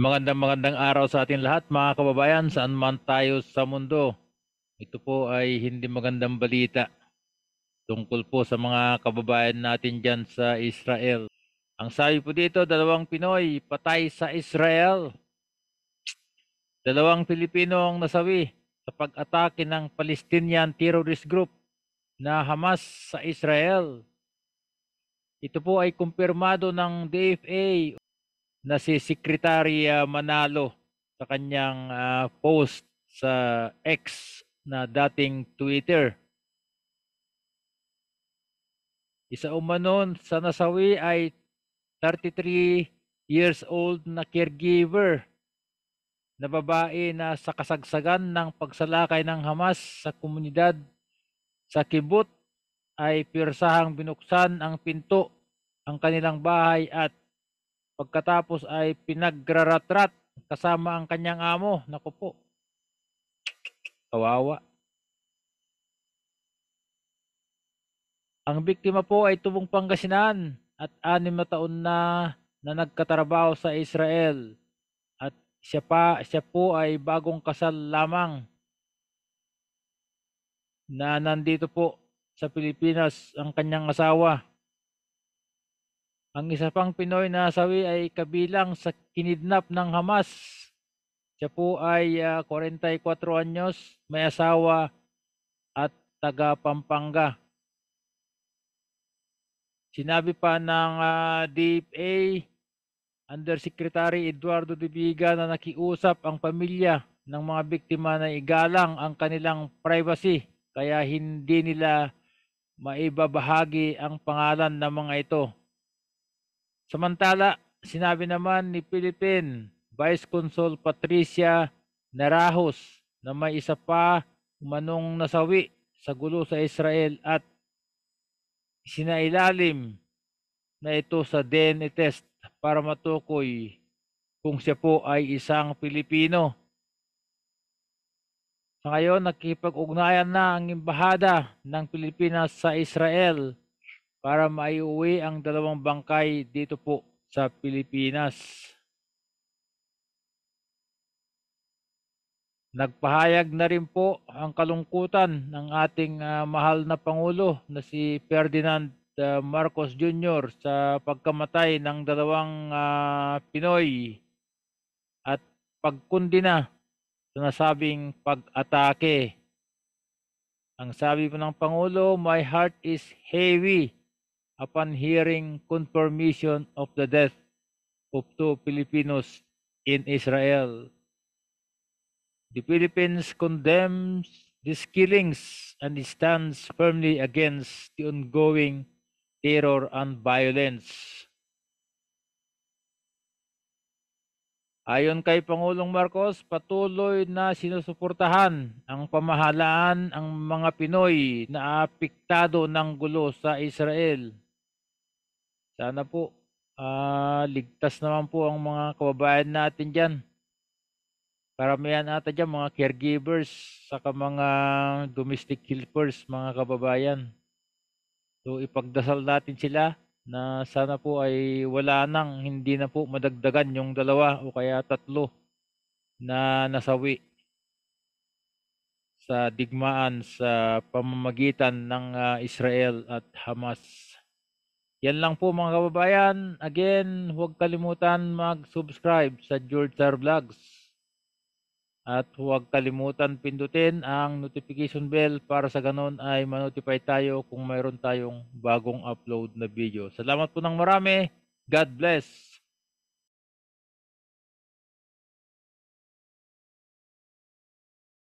Magandang magandang araw sa atin lahat mga kababayan saan man tayo sa mundo. Ito po ay hindi magandang balita tungkol po sa mga kababayan natin dyan sa Israel. Ang sabi po dito, dalawang Pinoy patay sa Israel. Dalawang Pilipino ang nasawi sa pag-atake ng Palestinian terrorist group na Hamas sa Israel. Ito po ay kumpirmado ng DFA na si Secretary ah, Manalo sa kanyang uh, post sa X na dating Twitter. Isa umanon sa nasawi ay 33 years old na caregiver na babae na sa kasagsagan ng pagsalakay ng Hamas sa komunidad sa Kibut ay pirsahang binuksan ang pinto ang kanilang bahay at Pagkatapos ay pinagraratrat kasama ang kanyang amo. Naku po. Kawawa. Ang biktima po ay tubong Pangasinan at anim na taon na na nagkatrabaho sa Israel at siya pa siya po ay bagong kasal lamang na nandito po sa Pilipinas ang kanyang asawa ang isa pang Pinoy na sawi ay kabilang sa kinidnap ng Hamas. Siya po ay uh, ah, 44 anyos, may asawa at taga Pampanga. Sinabi pa ng uh, ah, DFA Undersecretary Eduardo Dibiga na nakiusap ang pamilya ng mga biktima na igalang ang kanilang privacy kaya hindi nila maibabahagi ang pangalan ng mga ito. Samantala, sinabi naman ni Philippine Vice Consul Patricia Narahos na may isa pa umanong nasawi sa gulo sa Israel at sinailalim na ito sa DNA test para matukoy kung siya po ay isang Pilipino. Sa ngayon, nakipag-ugnayan na ang Embahada ng Pilipinas sa Israel para maiuwi ang dalawang bangkay dito po sa Pilipinas. Nagpahayag na rin po ang kalungkutan ng ating uh, mahal na Pangulo na si Ferdinand uh, Marcos Jr. sa pagkamatay ng dalawang uh, Pinoy at pagkundina sa nasabing pag-atake. Ang sabi po ng Pangulo, my heart is heavy upon hearing confirmation of the death of two Filipinos in Israel. The Philippines condemns these killings and stands firmly against the ongoing terror and violence. Ayon kay Pangulong Marcos, patuloy na sinusuportahan ang pamahalaan ang mga Pinoy na apektado ng gulo sa Israel. Sana po uh, ligtas naman po ang mga kababayan natin diyan. Karamihan ata diyan mga caregivers, saka mga domestic helpers, mga kababayan. So ipagdasal natin sila na sana po ay wala nang hindi na po madagdagan yung dalawa o kaya tatlo na nasawi sa digmaan sa pamamagitan ng uh, Israel at Hamas. Yan lang po mga kababayan. Again, huwag kalimutan mag-subscribe sa George Vlogs. At huwag kalimutan pindutin ang notification bell para sa ganon ay manotify tayo kung mayroon tayong bagong upload na video. Salamat po ng marami. God bless.